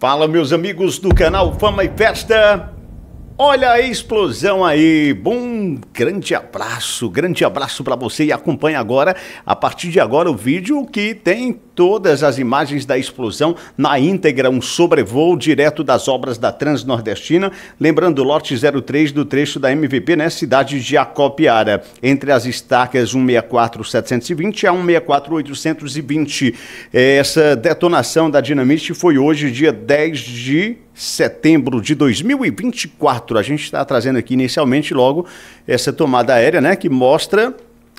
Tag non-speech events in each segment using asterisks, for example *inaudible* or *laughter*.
Fala, meus amigos do canal Fama e Festa. Olha a explosão aí. Bom, grande abraço, grande abraço para você e acompanhe agora, a partir de agora, o vídeo que tem todas as imagens da explosão na íntegra, um sobrevoo direto das obras da Transnordestina, lembrando o lote 03 do trecho da MVP, né, cidade de Acopiara, entre as estacas 164-720 a 164-820. Essa detonação da dinamite foi hoje, dia 10 de setembro de 2024. A gente está trazendo aqui inicialmente logo essa tomada aérea, né, que mostra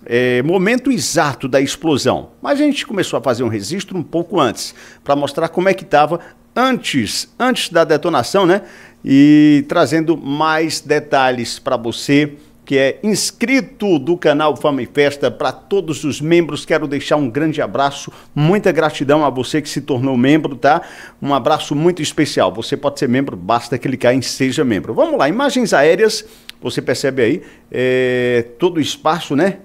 é, momento exato da explosão. Mas a gente começou a fazer um registro um pouco antes, para mostrar como é que estava antes, antes da detonação, né? E trazendo mais detalhes para você que é inscrito do canal Fama e Festa. Para todos os membros, quero deixar um grande abraço, muita gratidão a você que se tornou membro, tá? Um abraço muito especial. Você pode ser membro, basta clicar em Seja Membro. Vamos lá, imagens aéreas, você percebe aí é, todo o espaço, né?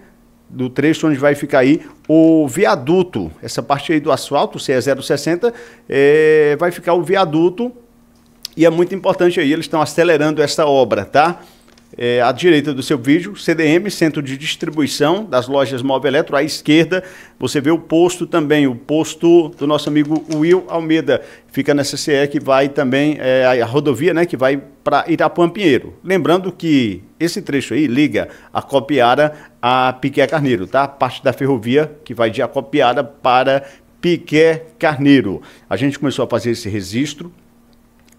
do trecho onde vai ficar aí o viaduto. Essa parte aí do asfalto, CE060, é, é, vai ficar o viaduto e é muito importante aí, eles estão acelerando essa obra, tá? é, à direita do seu vídeo, CDM, Centro de Distribuição das Lojas Móvel Eletro. À esquerda, você vê o posto também, o posto do nosso amigo Will Almeida. Fica nessa CE que vai também, é, a rodovia né, que vai para Irapuã Pinheiro. Lembrando que esse trecho aí liga a Copiara a Piqué Carneiro, tá? A parte da ferrovia que vai de Acopiara para Piqué Carneiro. A gente começou a fazer esse registro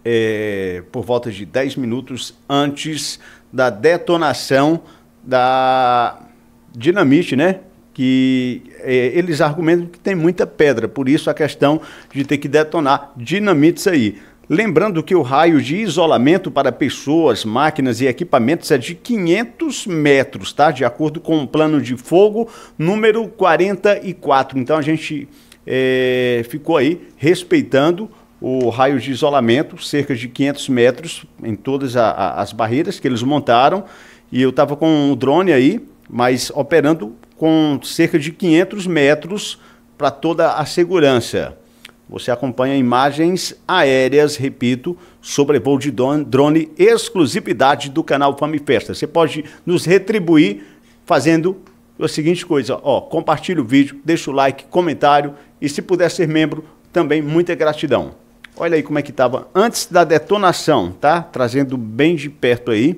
é, por volta de 10 minutos antes da detonação da dinamite, né? Que é, eles argumentam que tem muita pedra, por isso a questão de ter que detonar dinamites aí. Lembrando que o raio de isolamento para pessoas, máquinas e equipamentos é de 500 metros, tá? De acordo com o plano de fogo número 44. Então a gente é, ficou aí respeitando o raio de isolamento, cerca de 500 metros em todas a, a, as barreiras que eles montaram. E eu estava com o drone aí, mas operando com cerca de 500 metros para toda a segurança. Você acompanha imagens aéreas, repito, sobre voo de drone, exclusividade do canal Famifesta. Você pode nos retribuir fazendo a seguinte coisa, ó, compartilha o vídeo, deixa o like, comentário e se puder ser membro, também muita gratidão. Olha aí como é que estava antes da detonação, tá? Trazendo bem de perto aí.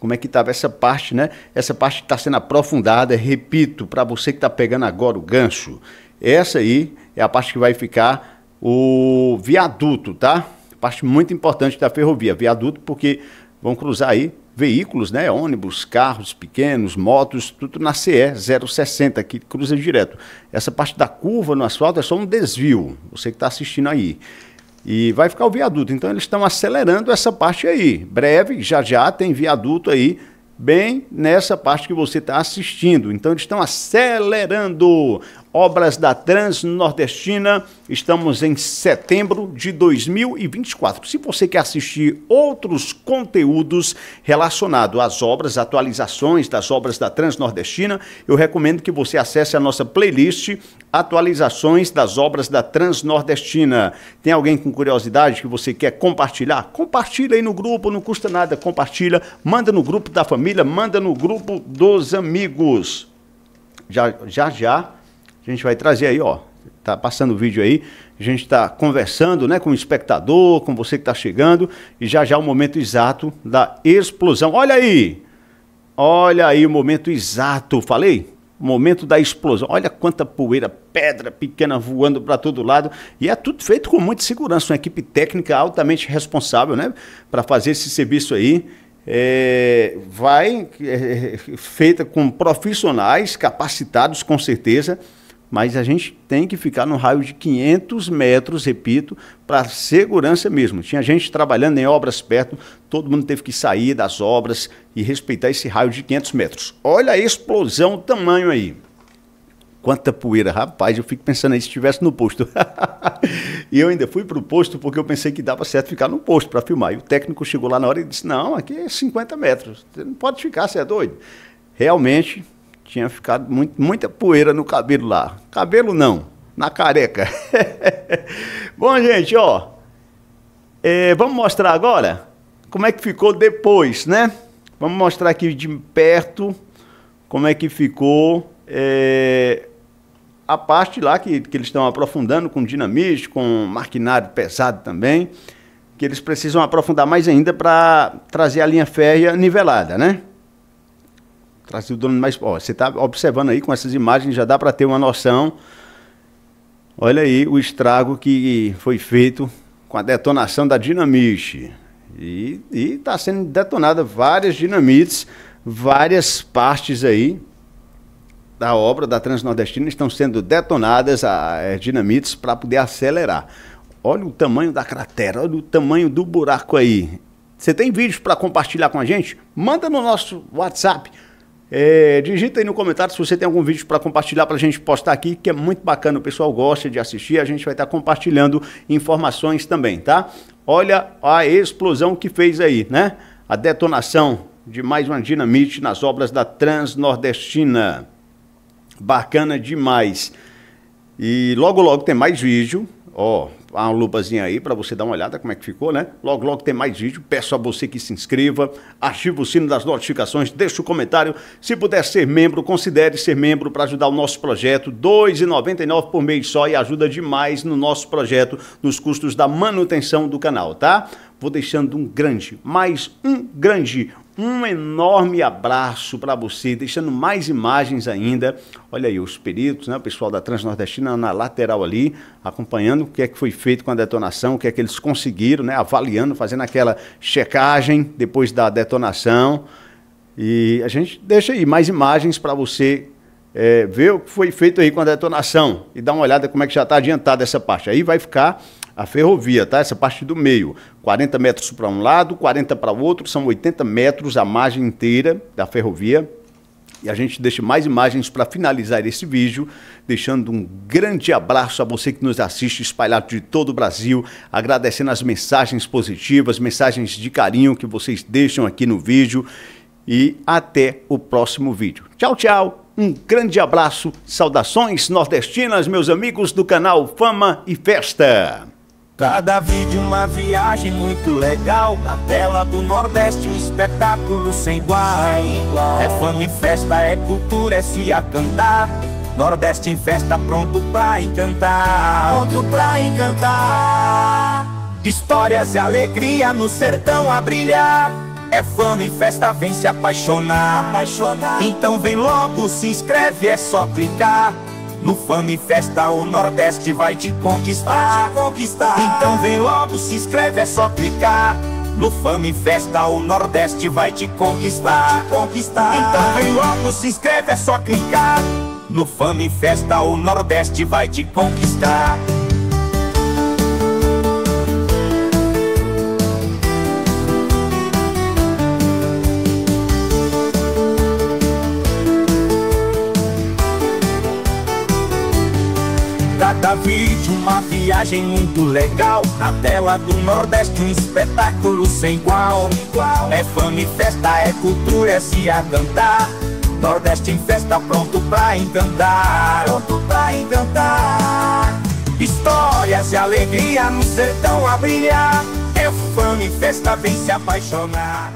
Como é que estava essa parte, né? Essa parte que está sendo aprofundada, repito, para você que está pegando agora o gancho. Essa aí é a parte que vai ficar o viaduto, tá? Parte muito importante da ferrovia, viaduto, porque vão cruzar aí veículos, né, ônibus, carros pequenos, motos, tudo na CE 060, que cruza direto. Essa parte da curva no asfalto é só um desvio, você que está assistindo aí. E vai ficar o viaduto. Então eles estão acelerando essa parte aí. Breve, já já tem viaduto aí, bem nessa parte que você está assistindo. Então eles estão acelerando obras da Transnordestina. Estamos em setembro de 2024. Se você quer assistir outros conteúdos relacionados às obras, atualizações das obras da Transnordestina, eu recomendo que você acesse a nossa playlist Atualizações das obras da Transnordestina. Tem alguém com curiosidade que você quer compartilhar? Compartilha aí no grupo, não custa nada, compartilha, manda no grupo da família, manda no grupo dos amigos. Já já, já a gente vai trazer aí, ó, tá passando o vídeo aí, a gente está conversando, né, com o espectador, com você que está chegando, e já já o momento exato da explosão. Olha aí! Olha aí o momento exato, falei? Momento da explosão. Olha quanta poeira, pedra pequena voando para todo lado. E é tudo feito com muita segurança. Uma equipe técnica altamente responsável né? para fazer esse serviço aí. É, vai é, é, é feita com profissionais capacitados, com certeza mas a gente tem que ficar no raio de 500 metros, repito, para segurança mesmo. Tinha gente trabalhando em obras perto, todo mundo teve que sair das obras e respeitar esse raio de 500 metros. Olha a explosão, o tamanho aí. Quanta poeira, rapaz, eu fico pensando aí se estivesse no posto. *laughs* e eu ainda fui para o posto porque eu pensei que dava certo ficar no posto para filmar. E o técnico chegou lá na hora e disse: Não, aqui é 50 metros, você não pode ficar, você é doido. Realmente, tinha ficado muito, muita poeira no cabelo lá. Cabelo não, na careca. *laughs* Bom, gente, ó. É, vamos mostrar agora como é que ficou depois, né? Vamos mostrar aqui de perto como é que ficou é, a parte lá que, que eles estão aprofundando com dinamite, com maquinário pesado também, que eles precisam aprofundar mais ainda para trazer a linha férrea nivelada, né? trazido o dono, ó, você está observando aí com essas imagens, já dá para ter uma noção. Olha aí o estrago que foi feito com a detonação da dinamite. E está sendo detonada várias dinamites, várias partes aí da obra da Transnordestina estão sendo detonadas a, é, dinamites para poder acelerar. Olha o tamanho da cratera, olha o tamanho do buraco aí. Você tem vídeos para compartilhar com a gente? Manda no nosso WhatsApp é, digita aí no comentário se você tem algum vídeo para compartilhar para a gente postar aqui, que é muito bacana, o pessoal gosta de assistir, a gente vai estar tá compartilhando informações também, tá? Olha a explosão que fez aí, né? A detonação de mais uma dinamite nas obras da Transnordestina. Bacana demais. E logo, logo tem mais vídeo. Ó, oh, uma lupazinha aí para você dar uma olhada como é que ficou, né? Logo, logo tem mais vídeo. Peço a você que se inscreva, ative o sino das notificações, deixe o comentário. Se puder ser membro, considere ser membro para ajudar o nosso projeto. R$ 2,99 por mês só e ajuda demais no nosso projeto, nos custos da manutenção do canal, tá? Vou deixando um grande, mais um grande, um enorme abraço para você, deixando mais imagens ainda. Olha aí os peritos, né, o pessoal da Transnordestina na lateral ali, acompanhando o que é que foi feito com a detonação, o que é que eles conseguiram, né, avaliando, fazendo aquela checagem depois da detonação. E a gente deixa aí mais imagens para você é, ver o que foi feito aí com a detonação e dar uma olhada como é que já está adiantada essa parte. Aí vai ficar a ferrovia, tá? Essa parte do meio. 40 metros para um lado, 40 para o outro, são 80 metros a margem inteira da ferrovia. E a gente deixa mais imagens para finalizar esse vídeo, deixando um grande abraço a você que nos assiste espalhado de todo o Brasil, agradecendo as mensagens positivas, mensagens de carinho que vocês deixam aqui no vídeo e até o próximo vídeo. Tchau, tchau! Um grande abraço, saudações nordestinas, meus amigos do canal Fama e Festa! Cada vídeo uma viagem muito legal Na tela do Nordeste um espetáculo sem igual. É fama e festa, é cultura, é se a cantar Nordeste em festa pronto pra encantar Pronto pra encantar Histórias e alegria no sertão a brilhar É fama e festa, vem se apaixonar, apaixonar. Então vem logo, se inscreve, é só clicar no Fame Festa o Nordeste vai te conquistar, te conquistar. Então vem logo, se inscreve, é só clicar No Fame Festa o Nordeste vai te conquistar, te conquistar. Então vem logo, se inscreve, é só clicar No Fame Festa o Nordeste vai te conquistar vi de uma viagem muito legal Na tela do Nordeste um espetáculo sem igual É fama e festa, é cultura, é se agantar Nordeste em festa, pronto pra encantar Pronto pra encantar Histórias e alegria no sertão a brilhar É fama e festa, vem se apaixonar.